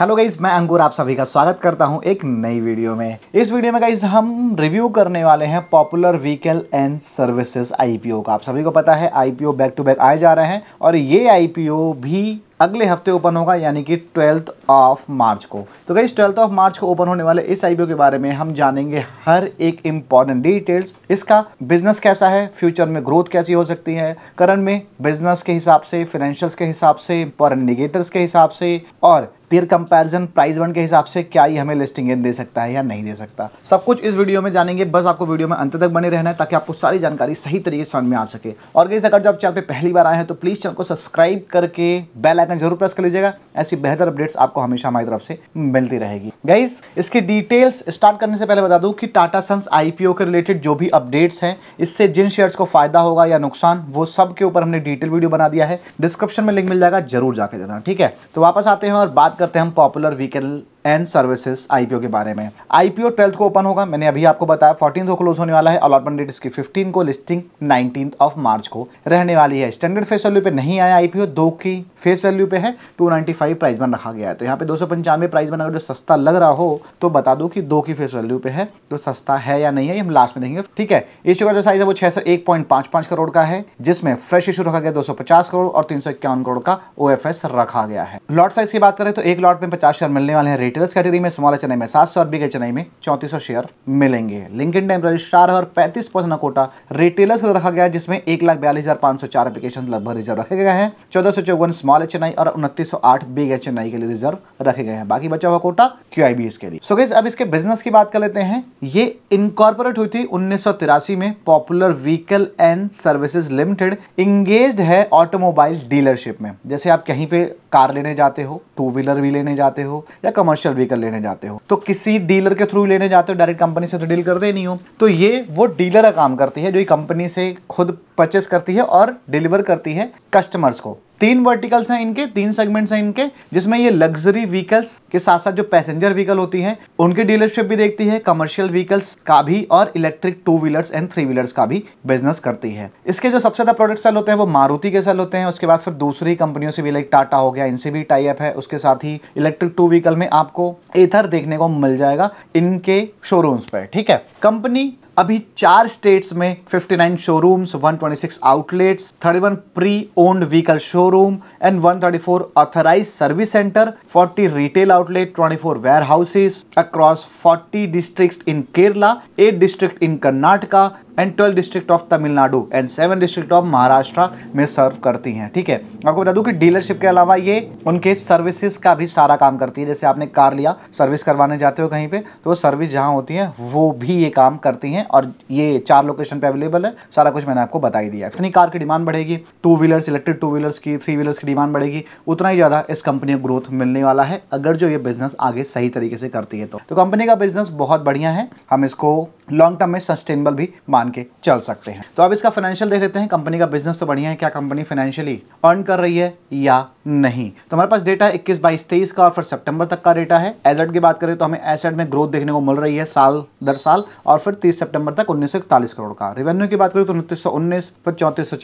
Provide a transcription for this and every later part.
hello guys मैं अंगूर आप सभी का स्वागत करता हूं एक नई वीडियो में इस वीडियो में गाइज हम रिव्यू करने वाले हैं popular vehicle and services IPO का आप सभी को पता है आईपीओ बैक टू बैक आए जा रहे हैं और ये आईपीओ भी अगले हफ्ते ओपन होगा यानी कि ट्वेल्थ ऑफ मार्च को तो गई ट्वेल्थ ऑफ मार्च को ओपन होने वाले इस आईपीओ के बारे में हम जानेंगे हर एक इंपॉर्टेंट डिटेल्स इसका बिजनेस कैसा है फ्यूचर में ग्रोथ कैसी हो सकती है करंट में बिजनेस के हिसाब से फाइनेंशियल के हिसाब से इंपॉर्टेंट निगेटर्स के हिसाब से और पीर कंपैरिजन प्राइस वन के हिसाब से क्या ये हमें लिस्टिंग दे सकता है या नहीं दे सकता सब कुछ इस वीडियो में जानेंगे बस आपको वीडियो में अंत तक बने रहना है ताकि आपको सारी जानकारी सही तरीके से समझ में आ सके और गई अगर जब चैनल पे पहली बार आए हैं तो प्लीज चैनल को सब्सक्राइब करके बेल आइकन जरूर प्रेस कर लीजिएगा ऐसी बेहतर अपडेट्स आपको हमेशा हमारी तरफ से मिलती रहेगी गाइस इसकी डिटेल्स स्टार्ट करने से पहले बता दूं कि टाटा सन्स आईपीओ के रिलेटेड जो भी अपडेट्स हैं इससे जिन शेयर्स को फायदा होगा या नुकसान वो सब के ऊपर हमने डिटेल वीडियो बना दिया है डिस्क्रिप्शन में लिंक मिल जाएगा जरूर जाके देना ठीक है तो वापस आते हैं और बात करते हैं हम popular weekend and services IPO के बारे में आईपीओ ट्वेल्थ को ओपन होगा मैंने अभी आपको बताया फोर्टीन को क्लोज होने वाला है अलॉटमेंट डेट इसकी फिफ्टीन को लिस्टिंग नाइनटीन ऑफ मार्च को रहने वाली है स्टैंडर्ड फेस वैल्यू पे नहीं आया आईपीओ दो की फेस वैल्यू पे है टू प्राइस बन रखा गया है तो यहाँ पे दो प्राइस बन अगर जो सस्ता लग रहा हो तो बता दो की दो की फेस वैल्यू पे है तो सस्ता है या नहीं है हम लास्ट में देखेंगे ठीक है इश्यू का जो साइज है वो छह करोड़ का है जिसमें फ्रेश इशू रखा गया दो करोड़ और तीन करोड़ का ओ रखा गया है लॉट साइज की बात करें तो एक लॉट में पचास शेयर मिलने वाले हैं रिटेलर्स कैटेगरी में स्मॉल चेन्नई में सात सौ के चेन्नई में चौंतीस शेयर मिलेंगे लिंक इन टाइम रजिस्ट्रार है और पैंतीस परसेंट कोटा रिटेलर्स को रखा गया है जिसमें एक लाख बयालीस हजार पांच सौ चार एप्लीकेशन लगभग रिजर्व रखे गए हैं चौदह सौ चौवन स्मॉल चेन्नई और उन्तीस सौ आठ बिग चेन्नई के लिए रिजर्व रखे गए हैं बाकी बचा हुआ कोटा क्यू आई के लिए सो so, अब इसके बिजनेस की बात कर लेते हैं ये इनकॉर्पोरेट हुई थी उन्नीस में popular vehicle and services limited engage है ऑटोमोबाइल डीलरशिप में जैसे आप कहीं पे कार लेने जाते हो टू व्हीलर भी लेने जाते हो या कमर्शियल कमर्शियल व्हीकल लेने जाते हो तो किसी डीलर के थ्रू लेने जाते हो डायरेक्ट कंपनी से तो डील करते नहीं हो तो ये वो डीलर का काम करती है जो कंपनी से खुद परचेस करती है और डिलीवर करती है कस्टमर्स को तीन वर्टिकल्स हैं इनके तीन सेगमेंट्स हैं इनके जिसमें ये लग्जरी व्हीकल्स के साथ साथ जो पैसेंजर व्हीकल होती हैं उनकी डीलरशिप भी देखती है कमर्शियल व्हीकल्स का भी और electric two wheelers and three wheelers का भी बिजनेस करती है इसके जो सबसे ज्यादा प्रोडक्ट सेल होते हैं वो मारुति के सेल होते हैं उसके बाद फिर दूसरी कंपनियों से भी लाइक टाटा हो गया इनसे भी टाइप है उसके साथ ही इलेक्ट्रिक टू व्हीकल में आपको एथर देखने को मिल जाएगा इनके शोरूम्स पर ठीक है कंपनी अभी चार स्टेट्स में 59 showrooms 126 outlets 31 pre owned vehicle showroom and 134 authorise service centre 40 retail outlet 24 warehouses across 40 district in Kerala 8 district in Karnataka and twelve district of Tamil Nadu and seven district of Maharashtra में सर्व करती हैं ठीक है आपको बता दूं कि डीलरशिप के अलावा ये उनके सर्विसेज का भी सारा काम करती है जैसे आपने कार लिया सर्विस करवाने जाते हो कहीं पे तो वो सर्विस जहां होती है वो भी ये काम करती हैं और ये चार लोकेशन पे अवेलेबल है सारा कुछ मैंने आपको बताई दिया इतनी कार की डिमांड बढ़ेगी two wheelers electric two wheelers की थ्री व्हीलर्स की डिमांड बढ़ेगी उतना ही ज़्यादा इस कंपनी को ग्रोथ मिलने वाला है अगर जो ये बिजनेस आगे सही तरीके से करती है तो कंपनी तो का बिजनेस बहुत बढ़िया है हम इसको लॉन्ग टर्म में सस्टेनेबल भी मान के चल सकते हैं तो अब इसका फाइनेंशियल देख लेते हैं कंपनी का बिजनेस तो बढ़िया है क्या कंपनी फाइनेंशियली अर्न कर रही है या नहीं तो हमारे पास डेटा इक्कीस बाईस तेईस का और फिर सेप्टेम्बर तक का डेटा है एसेट की बात करें तो हमें एसेट में ग्रोथ देखने को मिल रही है साल दर साल और फिर तीस सेप्टेम्बर तक उन्नीस करोड़ का रेवेन्यू की बात करें तो उन्नीस फिर चौंतीस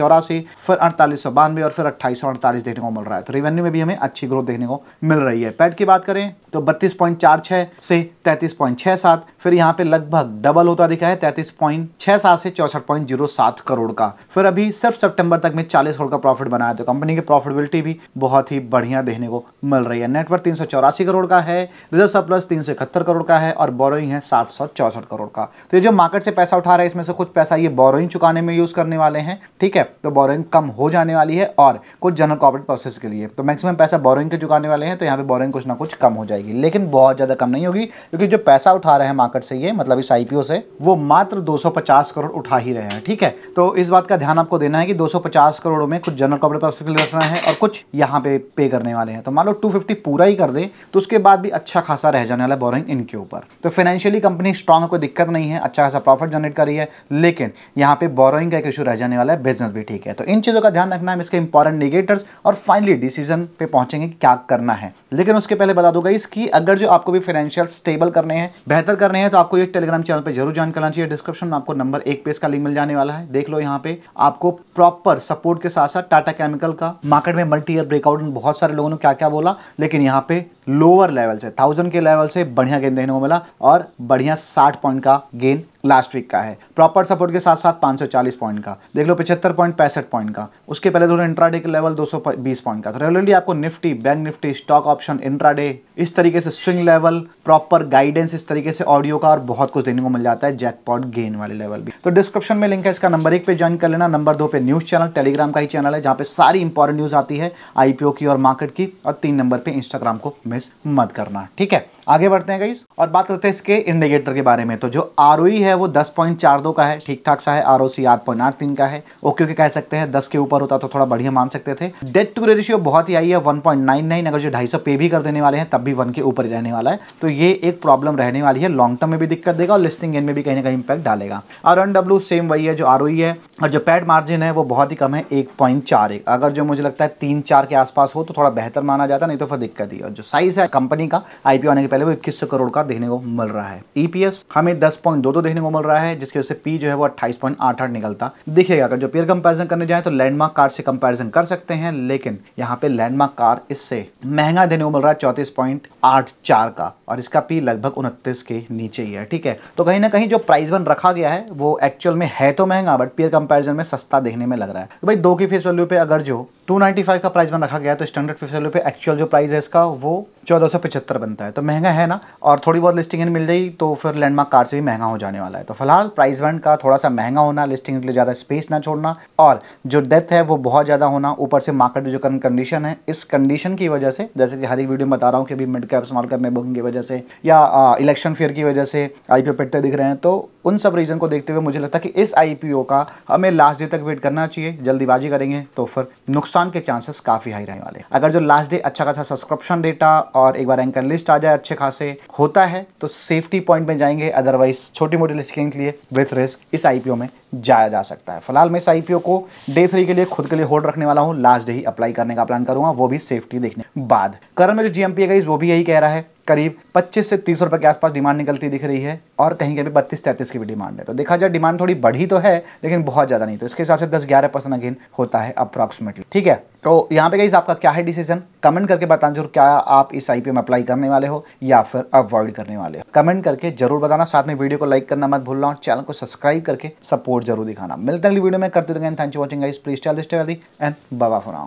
फिर अड़तालीस और फिर अट्ठाईस देखने को मिल रहा है तो रेवेन्यू में भी हमें अच्छी ग्रोथ देखने को मिल रही है पैट की बात करें तो बत्तीस पॉइंट चार छह से तैतीस पॉइंट छह सात फिर यहाँ पे लगभग डबल होता दिखा है तैतीस पॉइंट छह सात पचास से चौसठ पॉइंट जीरो सात करोड़ का फिर अभी सिर्फ सितंबर तक में चालीस करोड़ का प्रॉफिट बनाया तो कंपनी की प्रॉफिटेबिलिटी भी बहुत ही बढ़िया देखने को मिल रही है नेटवर्क तीन करोड़ का है रिजर्व सरप्लस तीन करोड़ का है और बोरोइंग है सात करोड़ का तो ये जो मार्केट से पैसा उठा रहा है इसमें से कुछ पैसा ये बोरोइंग चुकाने में यूज करने वाले हैं ठीक है तो बोरोइंग कम हो जाने वाली है और कुछ जनरल कॉर्पोरेट प्रोसेस के लिए तो मैक्सिमम पैसा बोरोइंग के चुकाने वाले हैं तो यहाँ पे बोरोइंग कुछ ना कुछ कम हो जाएगी लेकिन बहुत ज्यादा कम नहीं होगी क्योंकि जो पैसा उठा रहे हैं मार्केट से ये मतलब इस आईपीओ से वो मात्र 250 करोड़ उठा ही रहे हैं ठीक है तो इस बात का ध्यान आपको देना है कि 250 करोड़ में कुछ जनरल कॉर्पोरेट पर्पज रखना है और कुछ यहाँ पे पे करने वाले हैं तो मान लो 250 पूरा ही कर दे तो उसके बाद भी अच्छा खासा रह जाने वाला बोरिंग इनके ऊपर तो फाइनेंशियली कंपनी स्ट्रांग कोई दिक्कत नहीं है अच्छा खासा प्रॉफिट जनरेट कर रही है लेकिन यहाँ पे बोरोइंग का एक इशू रह जाने वाला है बिजनेस भी ठीक है तो इन चीज़ों का ध्यान रखना है इसके इंपॉर्टेंट निगेटर्स और फाइनली डिसीजन पे पहुंचेंगे क्या करना है लेकिन उसके पहले बता दूंगा इसकी अगर जो आपको भी फाइनेंशियल स्टेबल करने हैं बेहतर करने हैं तो आपको ये टेलीग्राम चैनल पर जरूर ज्वाइन करना चाहिए डिस्क्रिप्शन में आपको नंबर एक पेज का लिंक मिल जाने वाला है देख लो यहाँ पे आपको प्रॉपर सपोर्ट के साथ साथ टाटा केमिकल का मार्केट में मल्टी ईयर ब्रेकआउट बहुत सारे लोगों ने क्या क्या बोला लेकिन यहाँ पे लोअर लेवल से थाउजेंड के लेवल से बढ़िया गेंद देखने को मिला और बढ़िया साठ पॉइंट का गेंद लास्ट वीक का है प्रॉपर सपोर्ट के साथ साथ 540 पॉइंट का देख लो पिछहत्तर पॉइंट पैंसठ पॉइंट का उसके पहले थोड़ा इंट्राडे के लेवल 220 पॉइंट का तो रेगुलरली आपको Nifty bank Nifty stock option intraday इस तरीके से स्विंग लेवल प्रॉपर गाइडेंस इस तरीके से ऑडियो का और बहुत कुछ देखने को मिल जाता है जैकपॉट गेन वाले लेवल भी तो डिस्क्रिप्शन में लिंक है इसका नंबर एक पे ज्वाइन कर लेना नंबर दो पे न्यूज चैनल टेलीग्राम का ही चैनल है जहां पे सारी इंपॉर्टेंट न्यूज आती है आईपीओ की और मार्केट की और तीन नंबर पे इंस्टाग्राम को मिस मत करना ठीक है आगे बढ़ते हैं गाइस और बात करते हैं इसके इंडिकेटर के बारे में तो जो आर है वो दस का है ठीक ठाक सा है आर ओ का है क्योंकि कह सकते हैं दस के ऊपर होता तो थोड़ा बढ़िया मान सकते थे डेट टू रेशियो बहुत ही आई है 1.99 अगर जो 250 पे भी कर देने वाले हैं तब भी वन के ऊपर रहने वाला है तो ये एक प्रॉब्लम रहने वाली है लॉन्ग टर्म में भी दिक्कत देगा और लिस्टिंग गेन में भी कहीं ना कहीं इंपैक्ट डालेगा और एन डब्ल्यू सेम वही है जो आर है और जो पैड मार्जिन है वो बहुत ही कम है एक अगर जो मुझे लगता है तीन चार के आसपास हो तो थोड़ा बेहतर माना जाता नहीं तो फिर दिक्कत ही और जो साइज प्राइस है कंपनी का आईपीओ आने के पहले वो इक्कीस करोड़ का देखने को मिल रहा है ईपीएस e हमें दस पॉइंट दो दो देखने को मिल रहा है जिसकी वजह से पी जो है वो अट्ठाईस पॉइंट आठ आठ निकलता दिखेगा अगर जो पेयर कंपेरिजन करने जाए तो लैंडमार्क कार से कंपेरिजन कर सकते हैं लेकिन यहाँ पे लैंडमार्क कार इससे महंगा देने को मिल रहा है चौतीस पॉइंट आठ चार का और इसका पी लगभग उनतीस के नीचे ही है ठीक है तो कहीं ना कहीं जो प्राइस वन रखा गया है वो एक्चुअल में है तो महंगा बट पेयर कंपेरिजन में सस्ता देखने में लग रहा है तो भाई दो की फेस वैल्यू पे अगर जो 295 का प्राइस वन रखा गया तो स्टैंडर्ड फेस वैल्यू पे एक्चुअल जो प्राइस है इसका वो चौदह बनता है तो महंगा है ना और थोड़ी बहुत लिस्टिंग मिल जाएगी तो फिर लैंडमार्क कार्ड से भी महंगा हो जाने वाला है तो फिलहाल प्राइस वन का थोड़ा सा महंगा होना लिस्टिंग के लिए ज़्यादा स्पेस ना छोड़ना और जो डेथ है वो बहुत ज़्यादा होना ऊपर से मार्केट जो करंट कंडीशन है इस कंडीशन की वजह से जैसे कि हर एक वीडियो में बता रहा हूँ कि अभी मिड कैप स्मॉल कैप में बुकिंग की वजह से या इलेक्शन फेयर की वजह से आईपीओ पिटते दिख रहे हैं तो उन सब रीजन को देखते हुए मुझे लगता है कि इस आईपीओ का हमें लास्ट डे तक वेट करना चाहिए जल्दीबाजी करेंगे तो फिर नुकसान के चांसेस काफ़ी हाई रहने वाले अगर जो लास्ट डे अच्छा खासा सब्सक्रिप्शन डेटा और एक बार एंकर लिस्ट आ जाए अच्छे खासे होता है तो सेफ्टी पॉइंट में जाएंगे अदरवाइज छोटी मोटी लिस्टिंग के लिए विथ रिस्क इस आईपीओ में जाया जा सकता है फिलहाल मैं इस आईपीओ को डे थ्री के लिए खुद के लिए होल्ड रखने वाला हूँ लास्ट डे ही अप्लाई करने का प्लान करूंगा वो भी सेफ्टी देखने बाद करण में जो जीएमपी है वो भी यही कह रहा है करीब 25 से तीस रुपए के आसपास डिमांड निकलती दिख रही है और कहीं कहीं बत्तीस तैंतीस की भी डिमांड है तो देखा जाए डिमांड थोड़ी बढ़ी तो है लेकिन बहुत ज्यादा नहीं तो इसके हिसाब से दस ग्यारह परसेंट अगेन होता है अप्रॉक्सिमेटली ठीक है तो यहाँ पे गाइज आपका क्या है डिसीजन कमेंट करके बताना जरूर क्या आप इस आईपीओ में अप्लाई करने वाले हो या फिर अवॉइड करने वाले हो कमेंट करके जरूर बताना साथ में वीडियो को लाइक करना मत भूलना और चैनल को सब्सक्राइब करके सपोर्ट जरूर दिखाना मिलते हैं अगली वीडियो में करते thank you watching please and Baba